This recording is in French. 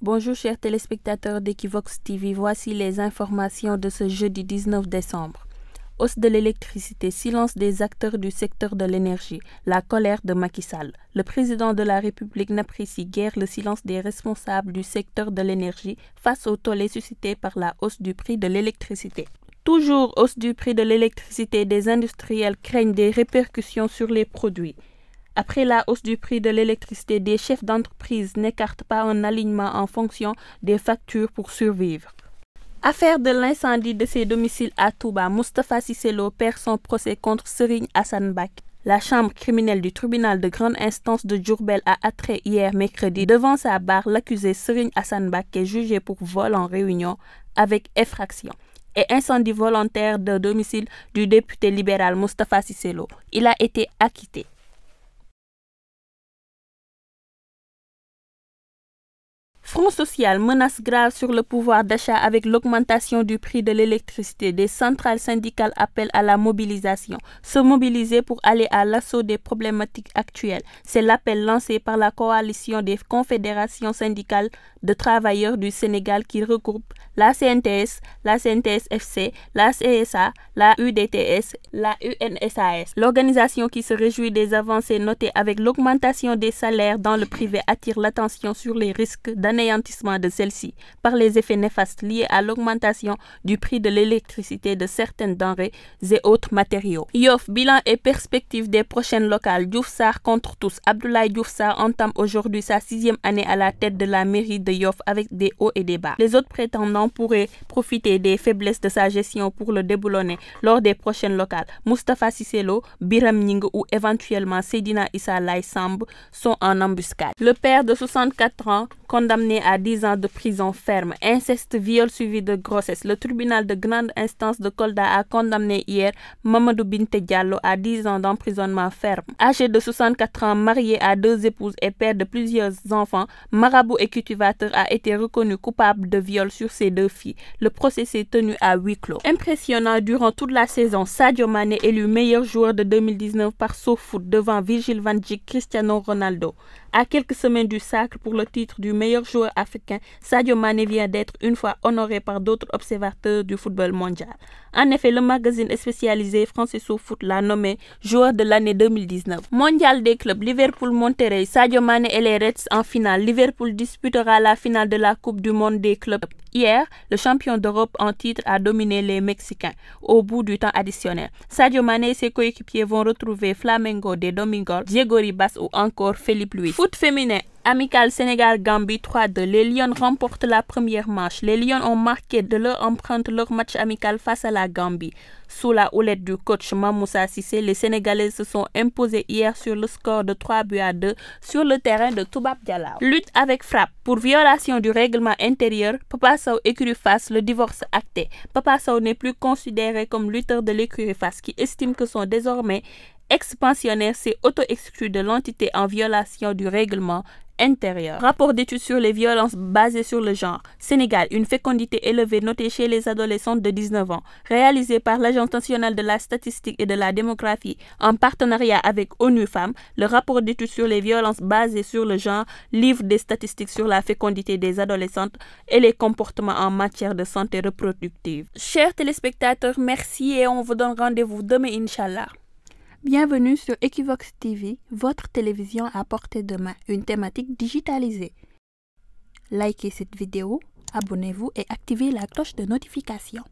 Bonjour chers téléspectateurs d'Equivox TV, voici les informations de ce jeudi 19 décembre. Hausse de l'électricité, silence des acteurs du secteur de l'énergie, la colère de Macky Sall. Le président de la République n'apprécie guère le silence des responsables du secteur de l'énergie face au tollé suscité par la hausse du prix de l'électricité. Toujours hausse du prix de l'électricité, des industriels craignent des répercussions sur les produits. Après la hausse du prix de l'électricité, des chefs d'entreprise n'écartent pas un alignement en fonction des factures pour survivre. Affaire de l'incendie de ses domiciles à Touba, Mustafa Sisselo perd son procès contre Serigne Hassanbak. La chambre criminelle du tribunal de grande instance de Djourbel a attrait hier mercredi devant sa barre l'accusé Serigne Hassanbak est jugé pour vol en réunion avec effraction et incendie volontaire de domicile du député libéral Mustafa Sisselo. Il a été acquitté. Front social, menace grave sur le pouvoir d'achat avec l'augmentation du prix de l'électricité. Des centrales syndicales appellent à la mobilisation. Se mobiliser pour aller à l'assaut des problématiques actuelles. C'est l'appel lancé par la coalition des confédérations syndicales de travailleurs du Sénégal qui regroupe la CNTS, la CNTS-FC, la CSA, la UDTS, la UNSAS. L'organisation qui se réjouit des avancées notées avec l'augmentation des salaires dans le privé attire l'attention sur les risques d'un de celle-ci par les effets néfastes liés à l'augmentation du prix de l'électricité de certaines denrées et autres matériaux. Yoff, bilan et perspective des prochaines locales. Diouf contre tous. Abdoulaye Diouf entame aujourd'hui sa sixième année à la tête de la mairie de Yoff avec des hauts et des bas. Les autres prétendants pourraient profiter des faiblesses de sa gestion pour le déboulonner lors des prochaines locales. Mustafa Sisselo, Biram Ning ou éventuellement Sedina Issa Lai sont en embuscade. Le père de 64 ans condamné à 10 ans de prison ferme. Inceste, viol suivi de grossesse. Le tribunal de grande instance de Kolda a condamné hier Mamadou Binte Diallo à 10 ans d'emprisonnement ferme. Âgé de 64 ans, marié à deux épouses et père de plusieurs enfants, marabout et cultivateur a été reconnu coupable de viol sur ses deux filles. Le procès s'est tenu à huis clos. Impressionnant durant toute la saison, Sadio Mane est élu meilleur joueur de 2019 par SoFoot devant Virgil van Dijk, Cristiano Ronaldo. À quelques semaines du sacre pour le titre du meilleur joueur africain, Sadio Mane vient d'être une fois honoré par d'autres observateurs du football mondial. En effet, le magazine spécialisé français foot l'a nommé joueur de l'année 2019. Mondial des clubs, Liverpool Monterrey, Sadio Mane et les Reds en finale. Liverpool disputera la finale de la Coupe du monde des clubs. Hier, le champion d'Europe en titre a dominé les Mexicains au bout du temps additionnel. Sadio Mane et ses coéquipiers vont retrouver Flamengo de Domingo, Diego Ribas ou encore Philippe Luis foot féminin. Amical Sénégal-Gambie 3-2. Les Lions remportent la première manche. Les Lions ont marqué de leur empreinte leur match amical face à la Gambie. Sous la houlette du coach Mamoussa Sissé, les Sénégalais se sont imposés hier sur le score de 3 buts à 2 sur le terrain de Toubab Dialao. Lutte avec frappe pour violation du règlement intérieur, Papa Sow écurie face le divorce acté. Papa Sow n'est plus considéré comme lutteur de l'écurie face qui estime que son désormais expansionnaire s'est auto-exclu de l'entité en violation du règlement intérieur. Rapport d'études sur les violences basées sur le genre. Sénégal, une fécondité élevée notée chez les adolescentes de 19 ans, Réalisé par l'Agence nationale de la statistique et de la démographie en partenariat avec ONU Femmes. Le rapport d'études sur les violences basées sur le genre livre des statistiques sur la fécondité des adolescentes et les comportements en matière de santé reproductive. Chers téléspectateurs, merci et on vous donne rendez-vous demain, Inch'Allah. Bienvenue sur Equivox TV, votre télévision à portée de main, une thématique digitalisée. Likez cette vidéo, abonnez-vous et activez la cloche de notification.